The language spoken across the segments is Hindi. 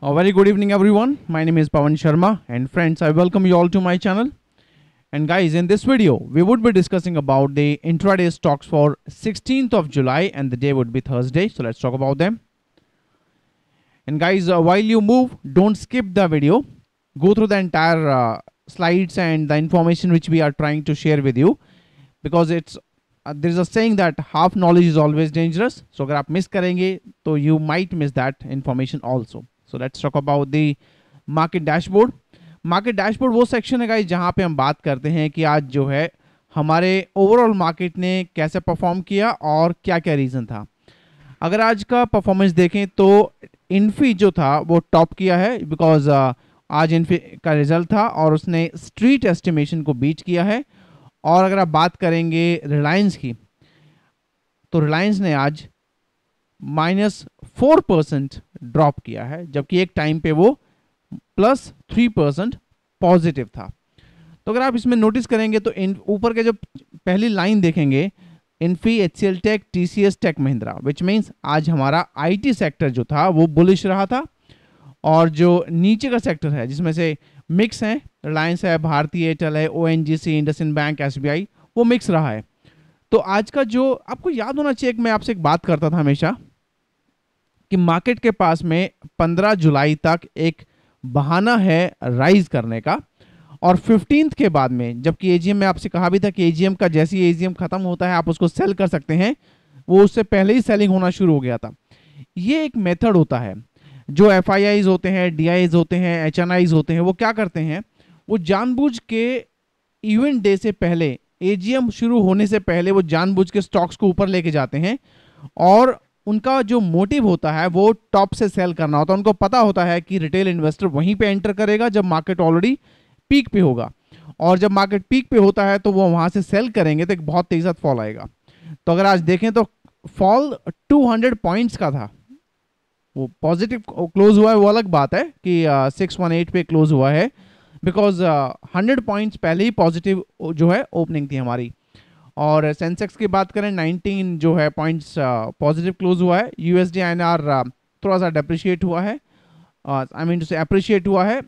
A very good evening everyone. My name is Pawan Sharma and friends, I welcome you all to my channel. And guys, in this video, we would be discussing about the intraday stocks for 16th of July and the day would be Thursday. So let's talk about them. And guys, uh, while you move, don't skip the video. Go through the entire uh, slides and the information which we are trying to share with you because it's uh, there's a saying that half knowledge is always dangerous. So if you miss it, so you might miss that information also. So let's talk about the market dashboard market dashboard वो सेक्शन है जहाँ पे हम बात करते हैं कि आज जो है हमारे ओवरऑल मार्केट ने कैसे परफॉर्म किया और क्या क्या रीज़न था अगर आज का परफॉर्मेंस देखें तो इन्फी जो था वो टॉप किया है बिकॉज uh, आज इन्फी का रिजल्ट था और उसने स्ट्रीट एस्टिमेशन को बीट किया है और अगर आप बात करेंगे रिलायंस की तो रिलायंस ने आज माइनस फोर परसेंट ड्रॉप किया है जबकि एक टाइम पे वो प्लस थ्री परसेंट पॉजिटिव था तो अगर आप इसमें नोटिस करेंगे तो ऊपर के जो पहली लाइन देखेंगे Infy H C L tech T C S tech Mahindra which means आज हमारा आई टी सेक्टर जो था वो बुलिश रहा था और जो नीचे का सेक्टर है जिसमें से मिक्स है रिलायंस है भारतीय एयरटेल है O N G C IndusInd bank S B I वो मिक्स रहा है तो आज का जो आपको याद होना चाहिए मैं आपसे एक बात करता था हमेशा कि मार्केट के पास में 15 जुलाई तक एक बहाना है राइज करने का और फिफ्टींथ के बाद में जबकि एजीएम में आपसे कहा भी था कि एजीएम का जैसे ही एजीएम खत्म होता है आप उसको सेल कर सकते हैं वो उससे पहले ही सेलिंग होना शुरू हो गया था ये एक मेथड होता है जो एफ होते हैं डी होते हैं एच होते हैं वो क्या करते हैं वो जानबूझ के इवेंट डे से पहले एजीएम शुरू होने से पहले वो जानबूझ के स्टॉक्स को ऊपर लेके जाते हैं और उनका जो मोटिव होता है वो टॉप से सेल करना होता है उनको पता होता है कि रिटेल इन्वेस्टर वहीं पे एंटर करेगा जब मार्केट ऑलरेडी पीक पे होगा और जब मार्केट पीक पे होता है तो वो वहाँ से सेल करेंगे तो एक बहुत तेज़ साथ फॉल आएगा तो अगर आज देखें तो फॉल 200 पॉइंट्स का था वो पॉजिटिव क्लोज हुआ है वो अलग बात है कि सिक्स वन एट पे क्लोज हुआ है बिकॉज हंड्रेड पॉइंट्स पहले ही पॉजिटिव जो है ओपनिंग थी हमारी और सेंसेक्स की बात करें 19 जो है पॉइंट्स पॉजिटिव क्लोज हुआ है यूएसडी एनआर थोड़ा सा डेप्रिशिएट हुआ है आई मीन टू से अप्रिशिएट हुआ है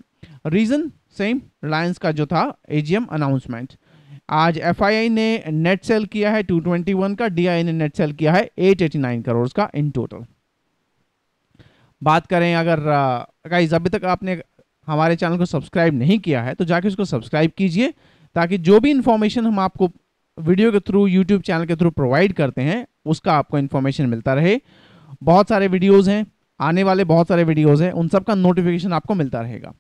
रीज़न सेम रिलायंस का जो था एजीएम अनाउंसमेंट आज एफ ने नेट सेल किया है 221 का डी ने नेट सेल किया है 889 करोड़ का इन टोटल बात करें अगर गाइज uh, अभी तक आपने हमारे चैनल को सब्सक्राइब नहीं किया है तो जाके उसको सब्सक्राइब कीजिए ताकि जो भी इन्फॉर्मेशन हम आपको वीडियो के थ्रू यूट्यूब चैनल के थ्रू प्रोवाइड करते हैं उसका आपको इन्फॉर्मेशन मिलता रहे बहुत सारे वीडियोज हैं आने वाले बहुत सारे वीडियोज़ हैं उन सब का नोटिफिकेशन आपको मिलता रहेगा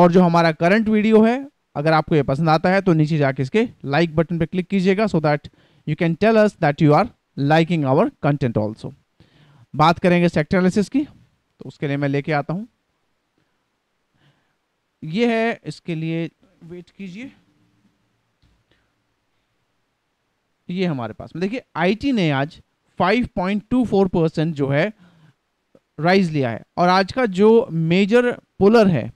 और जो हमारा करंट वीडियो है अगर आपको ये पसंद आता है तो नीचे जाके इसके लाइक बटन पर क्लिक कीजिएगा so that you can tell us that you are liking our content also बात करेंगे सेक्टर एनालिसिस की तो उसके लिए मैं लेके आता हूँ ये है इसके लिए वेट कीजिए ये हमारे पास में देखिए आईटी ने आज 5.24 परसेंट जो है राइज लिया है और आज का जो मेजर पुलर है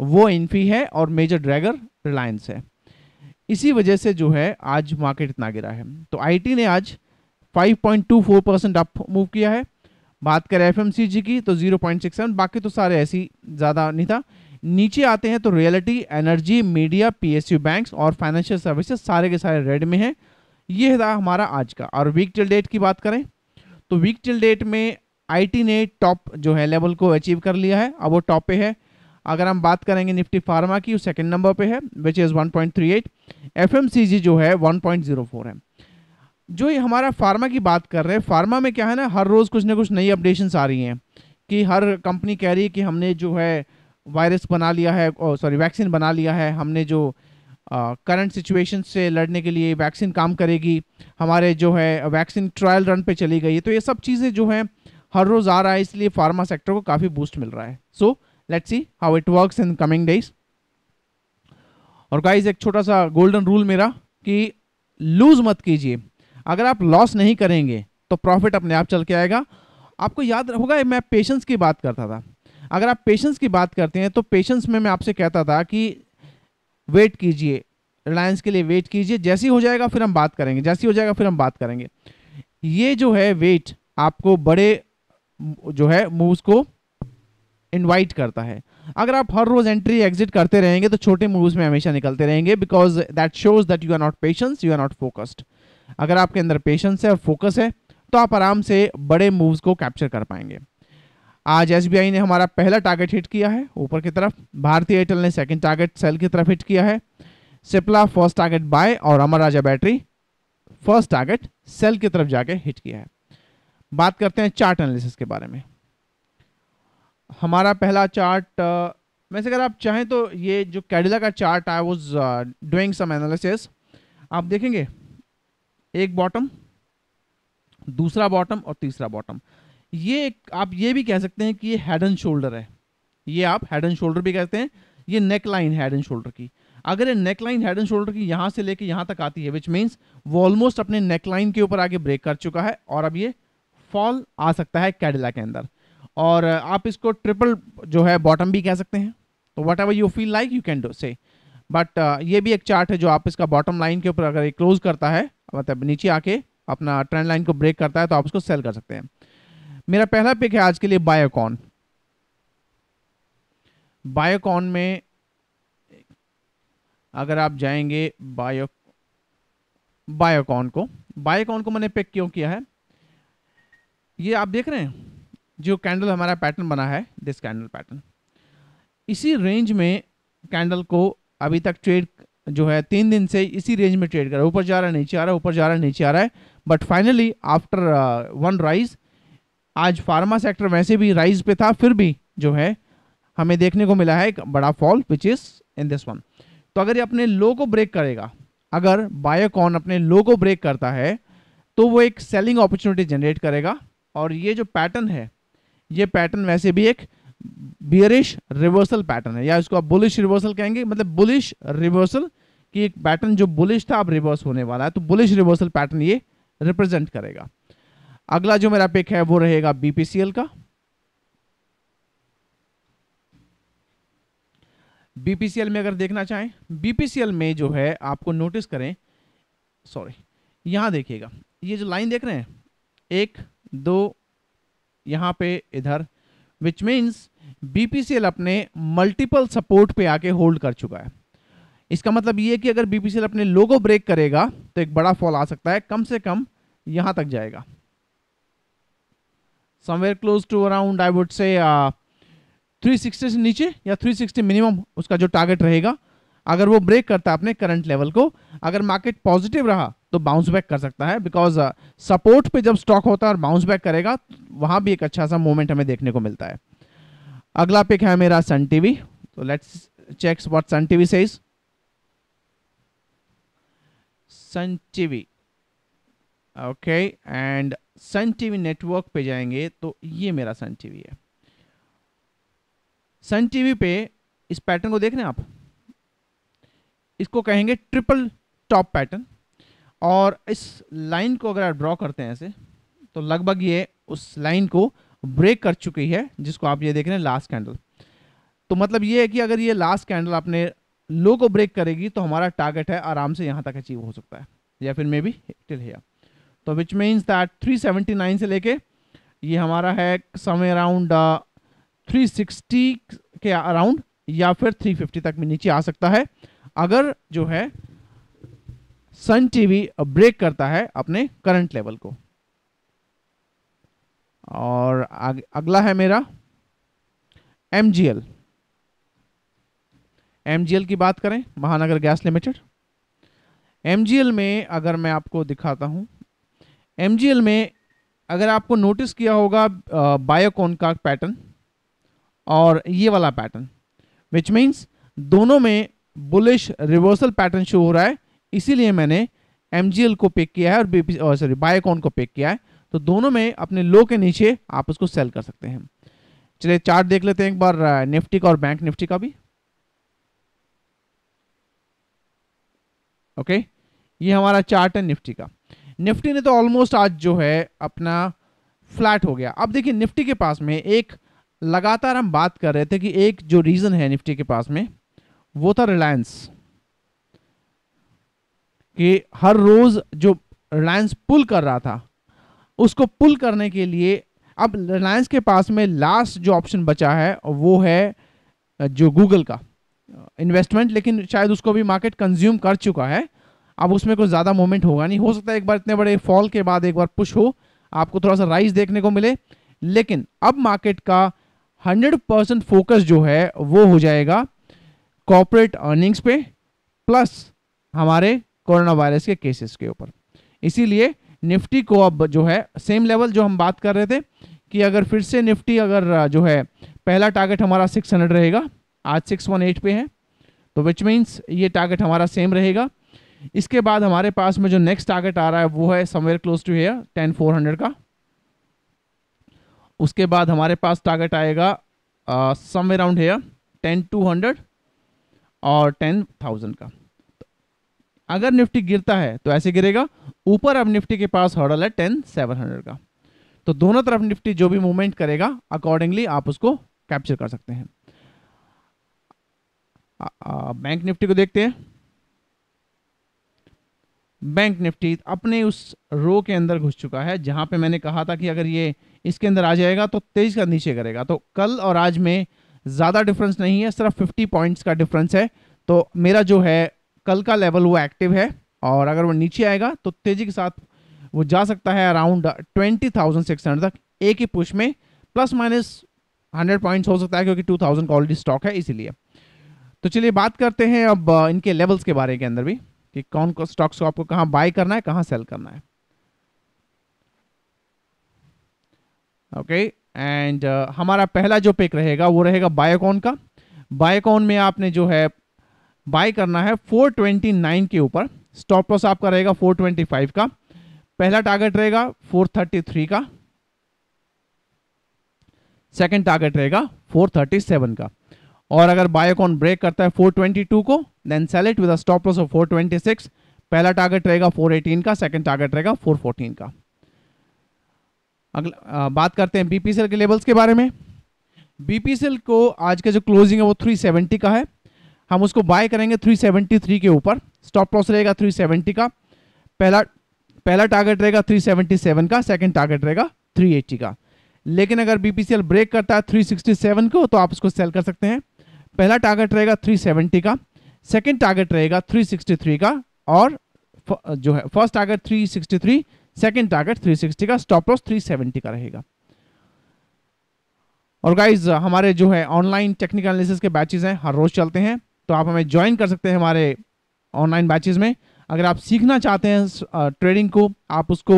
वो इन्फी है और मेजर ड्रैगर रिलायंस है इसी वजह से जो है आज मार्केट इतना गिरा है तो आईटी ने आज 5.24 परसेंट अप मूव किया है बात करें एफ की तो 0.67 बाकी तो सारे ऐसी ज़्यादा नहीं था नीचे आते हैं तो realty energy media PSU banks और फाइनेंशियल सर्विसेज सारे के सारे रेड में हैं ये था हमारा आज का और वीक टिल डेट की बात करें तो वीक टिल डेट में आईटी ने टॉप जो है लेवल को अचीव कर लिया है अब वो टॉप पे है अगर हम बात करेंगे निफ्टी फार्मा की सेकंड नंबर पे है विच इज़ 1.38 पॉइंट जो है 1.04 है जो ये हमारा फार्मा की बात कर रहे हैं फार्मा में क्या है ना हर रोज़ कुछ ना कुछ नई अपडेशंस आ रही हैं कि हर कंपनी कह रही है कि हमने जो है वायरस बना लिया है सॉरी वैक्सीन बना लिया है हमने जो करंट सिचुएशन से लड़ने के लिए वैक्सीन काम करेगी हमारे जो है वैक्सीन ट्रायल रन पे चली गई है तो ये सब चीज़ें जो हैं हर रोज़ आ रहा है इसलिए फार्मा सेक्टर को काफ़ी बूस्ट मिल रहा है so let's see how it works in coming days और गाइज एक छोटा सा गोल्डन रूल मेरा कि लूज़ मत कीजिए अगर आप लॉस नहीं करेंगे तो प्रॉफिट अपने आप चल के आएगा आपको याद होगा मैं पेशेंस की बात करता था अगर आप पेशेंस की बात करते हैं तो पेशेंस में मैं आपसे कहता था कि वेट कीजिए रिलायंस के लिए वेट कीजिए जैसी हो जाएगा फिर हम बात करेंगे जैसी हो जाएगा फिर हम बात करेंगे ये जो है वेट आपको बड़े जो है मूव्स को इनवाइट करता है अगर आप हर रोज एंट्री एग्जिट करते रहेंगे तो छोटे मूव्स में हमेशा निकलते रहेंगे because that shows that you are not patience you are not focused अगर आपके अंदर पेशेंस है और फोकस है तो आप आराम से बड़े मूव्स को कैप्चर कर पाएंगे आज एस ने हमारा पहला टारगेट हिट किया है ऊपर की तरफ भारतीय एयरटेल ने सेकेंड टारगेट सेल की तरफ हिट किया है सिप्ला फर्स्ट टारगेट बाय और Amara Raja battery first target sell की तरफ जाके हिट किया है बात करते हैं चार्ट एनालिसिस के बारे में हमारा पहला चार्ट वैसे अगर आप चाहें तो ये जो कैडिला का चार्ट आया वो डूइंग सम एनालिसिस आप देखेंगे एक बॉटम दूसरा बॉटम और तीसरा बॉटम ये आप ये भी कह सकते हैं कि ये हेड एंड शोल्डर है ये आप हेड एंड शोल्डर भी कहते हैं ये neckline head and shoulder की अगर ये neckline head and shoulder की यहाँ से लेके यहाँ तक आती है विच मीन्स वो ऑलमोस्ट अपने नेक लाइन के ऊपर आगे ब्रेक कर चुका है और अब ये फॉल आ सकता है कैडिला के अंदर और आप इसको ट्रिपल जो है बॉटम भी कह सकते हैं तो whatever you feel like you can do से बट ये भी एक चार्ट है जो आप इसका बॉटम लाइन के ऊपर अगर ये क्लोज करता है मतलब नीचे आके अपना ट्रेंड लाइन को ब्रेक करता है तो आप उसको सेल कर सकते हैं मेरा पहला पिक है आज के लिए बायोकॉन बायोकॉन में अगर आप जाएंगे बायो बायोकॉन को बायोकॉन को मैंने पिक क्यों किया है ये आप देख रहे हैं जो कैंडल हमारा पैटर्न बना है दिस कैंडल पैटर्न इसी रेंज में कैंडल को अभी तक ट्रेड जो है तीन दिन से इसी रेंज में ट्रेड कर रहा है ऊपर जा रहा है नीचे आ रहा है ऊपर जा रहा है नीचे आ रहा है but finally after one rise आज फार्मा सेक्टर वैसे भी राइज पे था फिर भी जो है हमें देखने को मिला है एक बड़ा fall which is in this one तो अगर ये अपने लो को ब्रेक करेगा अगर बायोकॉन अपने लो को ब्रेक करता है तो वो एक सेलिंग अपॉर्चुनिटी जनरेट करेगा और ये जो पैटर्न है ये पैटर्न वैसे भी एक बियरिश रिवर्सल पैटर्न है या इसको आप बुलिश रिवर्सल कहेंगे मतलब बुलिश रिवर्सल की एक पैटर्न जो बुलिश था अब रिवर्स होने वाला है तो बुलिश रिवर्सल पैटर्न ये रिप्रेजेंट करेगा अगला जो मेरा पिक है वो रहेगा बीपीसीएल का बीपीसीएल में अगर देखना चाहें बीपीसीएल में जो है आपको नोटिस करें सॉरी यहां देखिएगा ये जो लाइन देख रहे हैं एक दो यहां पे इधर विच मीन्स बीपीसीएल अपने मल्टीपल सपोर्ट पे आके होल्ड कर चुका है इसका मतलब ये कि अगर बीपीसीएल अपने लोगो ब्रेक करेगा तो एक बड़ा फॉल आ सकता है कम से कम यहां तक जाएगा somewhere close to around I would say three sixty से नीचे या थ्री सिक्सटी मिनिमम उसका जो टारगेट रहेगा अगर वो ब्रेक करता है अपने करंट लेवल को अगर मार्केट पॉजिटिव रहा तो बाउंस बैक कर सकता है बिकॉज सपोर्ट uh, पे जब स्टॉक होता है और बाउंस बैक करेगा वहाँ भी एक अच्छा सा मोमेंट हमें देखने को मिलता है अगला पिक है मेरा सन टीवी तो let's checks what Sun TV says Sun TV okay and Sun TV network पे जाएंगे तो ये मेरा सन टीवी है सन टीवी पे इस पैटर्न को देख रहे हैं आप इसको कहेंगे ट्रिपल टॉप पैटर्न और इस लाइन को अगर आप ड्रॉ करते हैं ऐसे तो लगभग ये उस लाइन को ब्रेक कर चुकी है जिसको आप ये देख रहे हैं लास्ट कैंडल तो मतलब ये है कि अगर ये लास्ट कैंडल आपने लो को ब्रेक करेगी तो हमारा टारगेट है आराम से यहाँ तक अचीव हो सकता है या फिर मे बी टिल हेयर तो विच मीन्स दैट 379 से लेके ये हमारा है समय अराउंड थ्री सिक्सटी के अराउंड या फिर 350 तक भी नीचे आ सकता है अगर जो है सन टीवी ब्रेक करता है अपने करंट लेवल को और अगला है मेरा M G L M G L की बात करें Mahanagar gas limited M G L में अगर मैं आपको दिखाता हूं एम में अगर आपको नोटिस किया होगा बायोकॉन का पैटर्न और ये वाला पैटर्न विच मीन्स दोनों में बुलिश रिवर्सल पैटर्न शो हो रहा है इसीलिए मैंने एम को पिक किया है और बीपी सॉरी बायोकॉन को पिक किया है तो दोनों में अपने लो के नीचे आप उसको सेल कर सकते हैं चलिए चार्ट देख लेते हैं एक बार निफ्टी का और बैंक निफ्टी का भी ओके ये हमारा चार्ट है निफ्टी का निफ्टी ने तो ऑलमोस्ट आज जो है अपना फ्लैट हो गया अब देखिए निफ्टी के पास में एक लगातार हम बात कर रहे थे कि एक जो रीज़न है निफ्टी के पास में वो था रिलायंस कि हर रोज़ जो रिलायंस पुल कर रहा था उसको पुल करने के लिए अब रिलायंस के पास में लास्ट जो ऑप्शन बचा है वो है जो गूगल का इन्वेस्टमेंट लेकिन शायद उसको भी मार्केट कंज्यूम कर चुका है अब उसमें कुछ ज़्यादा मूवमेंट होगा नहीं हो सकता है एक बार इतने बड़े फॉल के बाद एक बार पुश हो आपको थोड़ा सा राइज देखने को मिले लेकिन अब मार्केट का 100 परसेंट फोकस जो है वो हो जाएगा कॉपोरेट अर्निंग्स पे प्लस हमारे कोरोना वायरस के केसेस के ऊपर इसीलिए निफ्टी को अब जो है सेम लेवल जो हम बात कर रहे थे कि अगर फिर से निफ्टी अगर जो है पहला टारगेट हमारा 600 रहेगा आज 618 पे है तो विच मीन्स ये टारगेट हमारा सेम रहेगा इसके बाद हमारे पास में जो नेक्स्ट टारगेट आ रहा है वो है somewhere close to here ten four hundred का उसके बाद हमारे पास टारगेट आएगा somewhere around here ten two hundred और टेन थाउजेंड का तो अगर निफ्टी गिरता है तो ऐसे गिरेगा ऊपर अब निफ्टी के पास हॉर्डल है टेन सेवन हंड्रेड का तो दोनों तरफ निफ्टी जो भी मूवमेंट करेगा अकॉर्डिंगली आप उसको कैप्चर कर सकते हैं बैंक निफ्टी को देखते हैं बैंक निफ्टी अपने उस रो के अंदर घुस चुका है जहां पे मैंने कहा था कि अगर ये इसके अंदर आ जाएगा तो तेज का नीचे करेगा तो कल और आज में ज़्यादा डिफरेंस नहीं है सिर्फ 50 पॉइंट्स का डिफरेंस है तो मेरा जो है कल का लेवल वो एक्टिव है और अगर वो नीचे आएगा तो तेज़ी के साथ वो जा सकता है around twenty thousand six hundred तक एक ही पुष में प्लस माइनस हंड्रेड पॉइंट्स हो सकता है क्योंकि टू थाउजेंड का ऑलरेडी स्टॉक है इसीलिए तो चलिए बात करते हैं अब इनके लेवल्स के बारे के अंदर भी कि कौन कौन स्टॉक्स को आपको कहाँ बाय करना है कहाँ सेल करना है ओके okay, एंड uh, हमारा पहला जो पिक रहेगा वो रहेगा बायोकॉन का बायोकॉन में आपने जो है बाय करना है 429 के ऊपर स्टॉप लॉस आपका रहेगा 425 का पहला टारगेट रहेगा 433 का सेकंड टारगेट रहेगा 437 का और अगर बायोकॉन ब्रेक करता है 422 को then sell it with a stop loss of 426 पहला टारगेट रहेगा 418 का सेकंड टारगेट रहेगा 414 का अगला बात करते हैं बीपीसीएल के लेवल्स के बारे में बीपीसीएल को आज का जो क्लोजिंग है वो 370 का है हम उसको बाय करेंगे 373 के ऊपर स्टॉप लॉस रहेगा 370 का पहला पहला टारगेट रहेगा 377 का सेकंड टारगेट रहेगा 380 का लेकिन अगर बीपीसीएल ब्रेक करता है 367 को तो आप उसको सेल कर सकते हैं पहला टारगेट रहेगा 370 का सेकंड टारगेट रहेगा 363 का और जो है फर्स्ट टारगेट 363 सेकंड टारगेट 360 का स्टॉप लॉस 370 का रहेगा और गाइज हमारे जो है ऑनलाइन टेक्निकल एनालिसिस के बैचेज हैं हर रोज़ चलते हैं तो आप हमें ज्वाइन कर सकते हैं हमारे ऑनलाइन बैचेज में अगर आप सीखना चाहते हैं ट्रेडिंग को आप उसको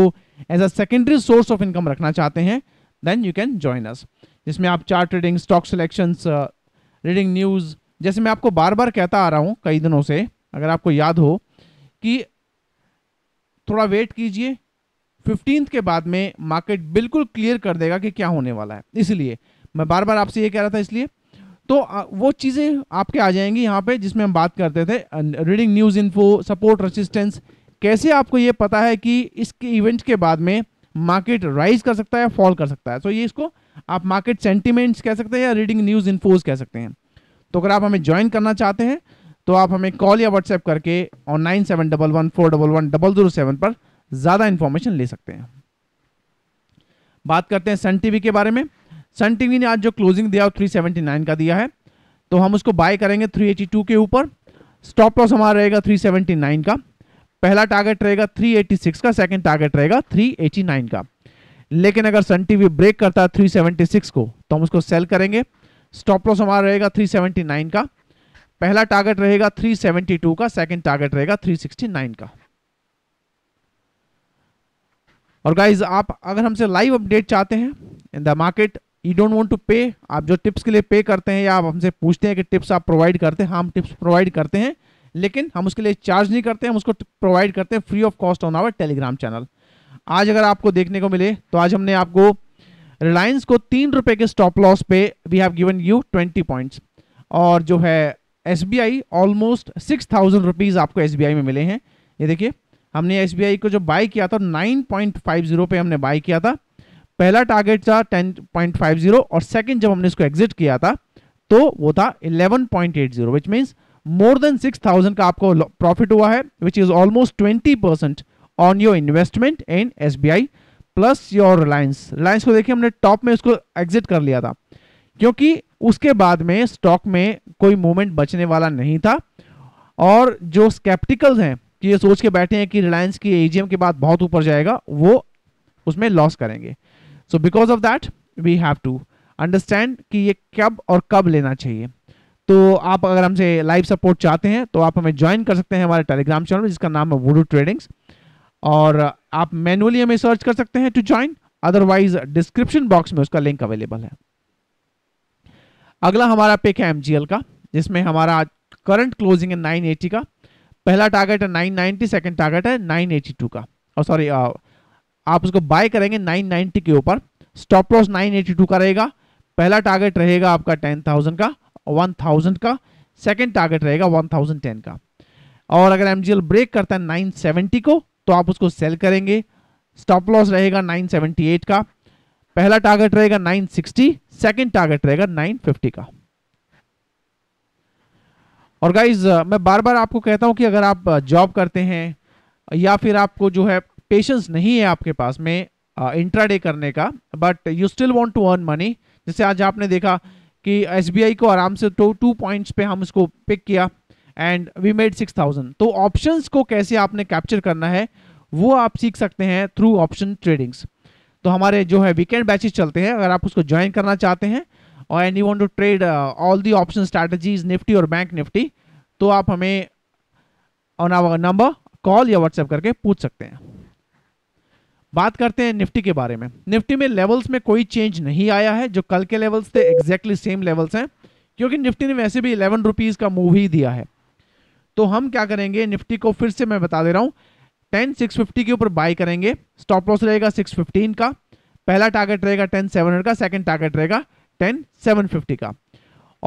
as a secondary source of income रखना चाहते हैं then you can join us जिसमें आप chart trading stock selections reading news जैसे मैं आपको बार बार कहता आ रहा हूँ कई दिनों से अगर आपको याद हो कि थोड़ा वेट कीजिए फिफ्टींथ के बाद में मार्केट बिल्कुल क्लियर कर देगा कि क्या होने वाला है इसलिए मैं बार बार आपसे ये कह रहा था इसलिए तो वो चीज़ें आपके आ जाएंगी यहाँ पे जिसमें हम बात करते थे reading news info support resistance कैसे आपको ये पता है कि इसके इवेंट के बाद में मार्केट राइज कर सकता है फॉल कर सकता है तो ये इसको आप मार्केट सेंटिमेंट्स कह सकते हैं या रीडिंग न्यूज़ इन्फोज कह सकते हैं तो अगर आप हमें ज्वाइन करना चाहते हैं तो आप हमें कॉल या व्हाट्सएप करके और nine seven double one four double one double zero seven पर ज़्यादा इंफॉर्मेशन ले सकते हैं बात करते हैं सन टीवी के बारे में सन टीवी ने आज जो क्लोजिंग दिया थ्री सेवेंटी नाइन का दिया है तो हम उसको बाय करेंगे थ्री एटी टू के ऊपर स्टॉप लॉस हमारा रहेगा थ्री सेवेंटी नाइन का पहला टारगेट रहेगा थ्री एटी सिक्स का सेकेंड टारगेट रहेगा थ्री एटी नाइन का लेकिन अगर सन टीवी ब्रेक करता है 376 को तो हम उसको सेल करेंगे स्टॉप लॉस हमारा रहेगा 379 का पहला टारगेट रहेगा 372 का सेकंड टारगेट रहेगा 369 का और गाइज आप अगर हमसे लाइव अपडेट चाहते हैं in the market you don't want to pay आप जो टिप्स के लिए पे करते हैं या आप हमसे पूछते हैं कि टिप्स आप प्रोवाइड करते हैं हम टिप्स प्रोवाइड करते हैं लेकिन हम उसके लिए चार्ज नहीं करते हम उसको प्रोवाइड करते हैं free of cost on our Telegram channel आज अगर आपको देखने को मिले तो आज हमने आपको रिलायंस को तीन रुपए के स्टॉप लॉस पे we have given you twenty points और जो है एस ऑलमोस्ट सिक्स थाउजेंड रुपीज़ आपको एस में मिले हैं ये देखिए हमने एस को जो बाई किया था नाइन पॉइंट फाइव जीरो पे हमने बाई किया था पहला टारगेट था टेन पॉइंट फाइव जीरो और सेकेंड जब हमने इसको एग्जिट किया था तो वो था eleven point eight zero which means more than six thousand का आपको प्रॉफिट हुआ है which is almost twenty percent on your investment in एस प्लस योर रिलायंस रिलायंस को देखिए हमने टॉप में उसको एग्जिट कर लिया था क्योंकि उसके बाद में स्टॉक में कोई मूवमेंट बचने वाला नहीं था और जो स्केप्टिकल्स हैं कि ये सोच के बैठे हैं कि रिलायंस की एजीएम के बाद बहुत ऊपर जाएगा वो उसमें लॉस करेंगे so because of that we have to understand कि ये कब और कब लेना चाहिए तो आप अगर हमसे लाइव सपोर्ट चाहते हैं तो आप हमें ज्वाइन कर सकते हैं हमारे टेलीग्राम चैनल जिसका नाम है वुडू ट्रेडिंग्स और आप मैनुअली हमें सर्च कर सकते हैं to join otherwise description box में उसका लिंक अवेलेबल है अगला हमारा पिक है एम का जिसमें हमारा करंट क्लोजिंग है एटी का पहला टारगेट है नाइनटी सेकेंड टारगेट है टू का और oh, सॉरी uh, आप उसको बाय करेंगे नाइन नाइनटी के ऊपर stop loss nine eighty two का रहेगा पहला टारगेट रहेगा आपका टेन थाउजेंड का वन थाउजेंड का सेकेंड टारगेट रहेगा वन थाउजेंड टेन का और अगर एम ब्रेक करता है 970 को तो आप उसको सेल करेंगे स्टॉप लॉस रहेगा 978 का पहला टारगेट रहेगा 960 सेकंड टारगेट रहेगा 950 का और गाइज मैं बार बार आपको कहता हूं कि अगर आप जॉब करते हैं या फिर आपको जो है पेशेंस नहीं है आपके पास में इंट्राडे करने का but you still want to earn money जैसे आज आपने देखा कि एस को आराम से टू टू पॉइंट्स पे हम इसको पिक किया and we made six thousand तो ऑप्शंस को कैसे आपने कैप्चर करना है वो आप सीख सकते हैं थ्रू ऑप्शन ट्रेडिंग्स तो हमारे जो है वीकेंड बैचेस चलते हैं अगर आप उसको ज्वाइन करना चाहते हैं और and you want to trade all the option strategies Nifty और बैंक निफ्टी तो आप हमें ऑन आवर नंबर कॉल या व्हाट्सएप करके पूछ सकते हैं बात करते हैं निफ्टी के बारे में निफ्टी में लेवल्स में कोई चेंज नहीं आया है जो कल के लेवल्स थे एग्जैक्टली सेम लेवल्स हैं क्योंकि निफ्टी ने वैसे भी इलेवन रुपीज़ का मूव ही दिया है तो हम क्या करेंगे निफ्टी को फिर से मैं बता दे रहा हूँ टेन सिक्स फिफ्टी के ऊपर बाई करेंगे स्टॉप लॉस रहेगा सिक्स फिफ्टीन का पहला टारगेट रहेगा टेन सेवन हंड्रेड का सेकेंड टारगेट रहेगा टेन सेवन फिफ्टी का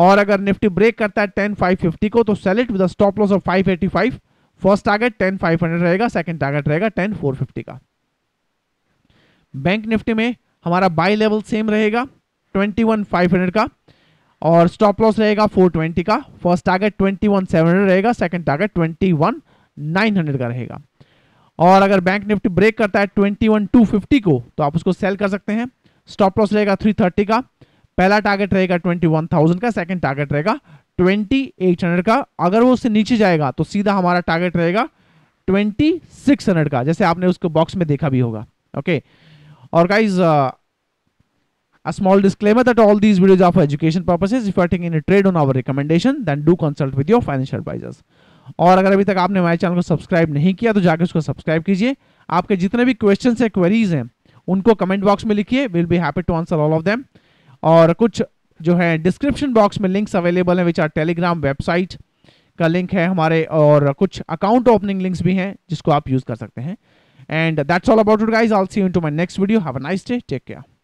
और अगर निफ्टी ब्रेक करता है टेन फाइव फिफ्टी को तो sell it with stop loss of five eighty five first target ten five hundred रहेगा सेकेंड टारगेट रहेगा टेन फोर फिफ्टी का बैंक निफ्टी में हमारा बाई लेवल सेम रहेगा ट्वेंटी वन फाइव हंड्रेड का और स्टॉप लॉस रहेगा 420 का फर्स्ट टारगेट 21700 रहेगा सेकंड टारगेट 21900 का रहेगा और अगर बैंक निफ्टी ब्रेक करता है 21250 को तो आप उसको सेल कर सकते हैं स्टॉप लॉस रहेगा 330 का पहला टारगेट रहेगा 21000 का सेकंड टारगेट रहेगा 2800 का अगर वो उससे नीचे जाएगा तो सीधा हमारा टारगेट रहेगा हंड्रेड का जैसे आपने उसको बॉक्स में देखा भी होगा ओके और guys A small disclaimer that all these videos are for education purposes. If you are taking any trade on our recommendation, then do consult with your financial advisors. और अगर अभी तक आपने हमारे चैनल को सब्सक्राइब नहीं किया तो जाकर उसको सब्सक्राइब कीजिए आपके जितने भी क्वेश्चन है क्वेरीज हैं उनको कमेंट बॉक्स में लिखिए will be happy to answer all of them और कुछ जो है डिस्क्रिप्शन बॉक्स में लिंक्स अवेलेबल हैं विच आर टेलीग्राम वेबसाइट का लिंक है हमारे और कुछ अकाउंट ओपनिंग लिंक्स भी हैं जिसको आप यूज़ कर सकते हैं and that's all about guys I'll see you into my next video have a nice day take care